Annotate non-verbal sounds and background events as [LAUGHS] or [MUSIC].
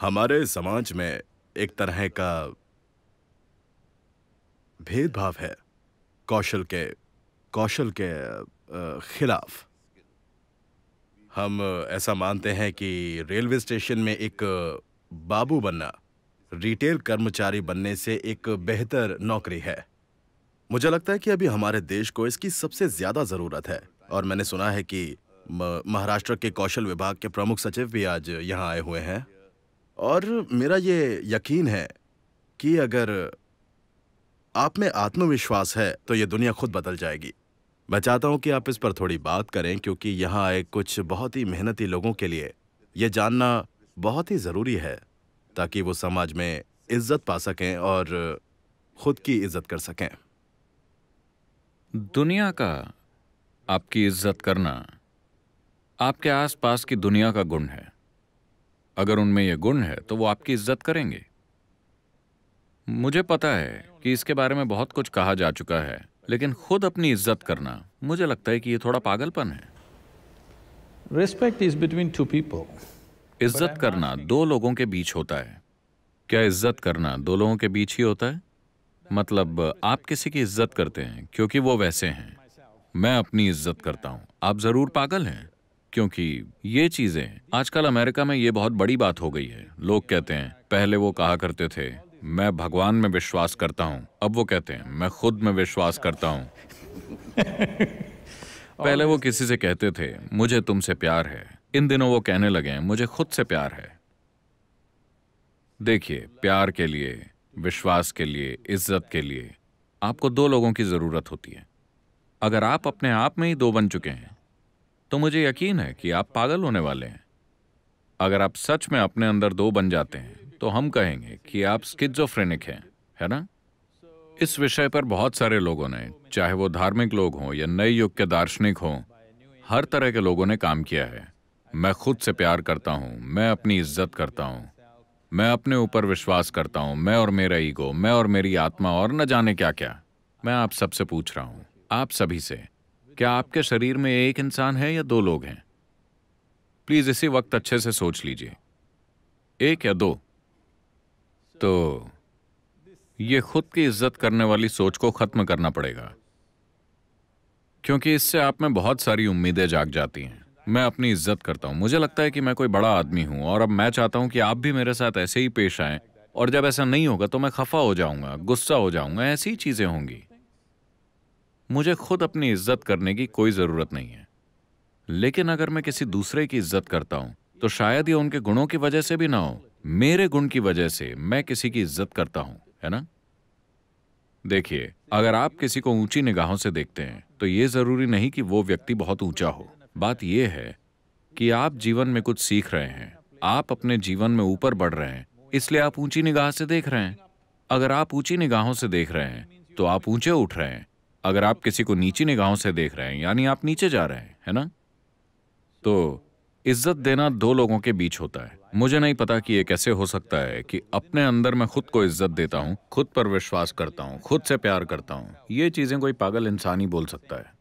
हमारे समाज में एक तरह का भेदभाव है कौशल के कौशल के खिलाफ हम ऐसा मानते हैं कि रेलवे स्टेशन में एक बाबू बनना रिटेल कर्मचारी बनने से एक बेहतर नौकरी है मुझे लगता है कि अभी हमारे देश को इसकी सबसे ज्यादा जरूरत है और मैंने सुना है कि महाराष्ट्र के कौशल विभाग के प्रमुख सचिव भी आज यहाँ आए हुए हैं और मेरा ये यकीन है कि अगर आप में आत्मविश्वास है तो ये दुनिया खुद बदल जाएगी मैं चाहता हूँ कि आप इस पर थोड़ी बात करें क्योंकि यहाँ आए कुछ बहुत ही मेहनती लोगों के लिए ये जानना बहुत ही ज़रूरी है ताकि वो समाज में इज्जत पा सकें और खुद की इज्जत कर सकें दुनिया का आपकी इज्जत करना आपके आसपास की दुनिया का गुण है अगर उनमें यह गुण है तो वो आपकी इज्जत करेंगे मुझे पता है कि इसके बारे में बहुत कुछ कहा जा चुका है लेकिन खुद अपनी इज्जत करना मुझे लगता है कि ये थोड़ा पागलपन है respect is between two people इज्जत करना दो लोगों के बीच होता है क्या इज्जत करना दो लोगों के बीच ही होता है मतलब आप किसी की इज्जत करते हैं क्योंकि वो वैसे हैं मैं अपनी इज्जत करता हूं आप जरूर पागल हैं क्योंकि ये चीजें आजकल अमेरिका में ये बहुत बड़ी बात हो गई है लोग कहते हैं पहले वो कहा करते थे मैं भगवान में विश्वास करता हूँ अब वो कहते हैं मैं खुद में विश्वास करता हूँ [LAUGHS] पहले वो किसी से कहते थे मुझे तुमसे प्यार है इन दिनों वो कहने लगे हैं मुझे खुद से प्यार है देखिए प्यार के लिए विश्वास के लिए इज्जत के लिए आपको दो लोगों की जरूरत होती है अगर आप अपने आप में ही दो बन चुके हैं तो मुझे यकीन है कि आप पागल होने वाले हैं अगर आप सच में अपने अंदर दो बन जाते हैं तो हम कहेंगे कि आप स्किजोफ्रेनिक हैं है ना इस विषय पर बहुत सारे लोगों ने चाहे वो धार्मिक लोग हों या नए युग के दार्शनिक हों हर तरह के लोगों ने काम किया है मैं खुद से प्यार करता हूं मैं अपनी इज्जत करता हूं मैं अपने ऊपर विश्वास करता हूं मैं और मेरा ईगो मैं और मेरी आत्मा और न जाने क्या क्या मैं आप सबसे पूछ रहा हूं आप सभी से क्या आपके शरीर में एक इंसान है या दो लोग हैं प्लीज इसी वक्त अच्छे से सोच लीजिए एक या दो तो ये खुद की इज्जत करने वाली सोच को खत्म करना पड़ेगा क्योंकि इससे आप में बहुत सारी उम्मीदें जाग जाती हैं मैं अपनी इज्जत करता हूं मुझे लगता है कि मैं कोई बड़ा आदमी हूं और अब मैं चाहता हूं कि आप भी मेरे साथ ऐसे ही पेश आए और जब ऐसा नहीं होगा तो मैं खफा हो जाऊंगा गुस्सा हो जाऊंगा ऐसी चीजें होंगी मुझे खुद अपनी इज्जत करने की कोई ज़रूरत नहीं है लेकिन अगर मैं किसी दूसरे की इज्जत करता हूं तो शायद ये उनके गुणों की वजह से भी ना हो मेरे गुण की वजह से मैं किसी की इज्जत करता हूं है ना देखिए अगर आप किसी को ऊंची निगाहों से देखते हैं तो ये जरूरी नहीं कि वो व्यक्ति बहुत ऊंचा हो बात यह है कि आप जीवन में कुछ सीख रहे हैं आप अपने जीवन में ऊपर बढ़ रहे हैं इसलिए आप ऊंची निगाह से देख रहे हैं अगर आप ऊंची निगाहों से देख रहे हैं तो आप ऊंचे उठ रहे हैं अगर आप किसी को नीची निगाहों से देख रहे हैं यानी आप नीचे जा रहे हैं है ना तो इज्जत देना दो लोगों के बीच होता है मुझे नहीं पता कि ये कैसे हो सकता है कि अपने अंदर मैं खुद को इज्जत देता हूं खुद पर विश्वास करता हूं खुद से प्यार करता हूं ये चीजें कोई पागल इंसान ही बोल सकता है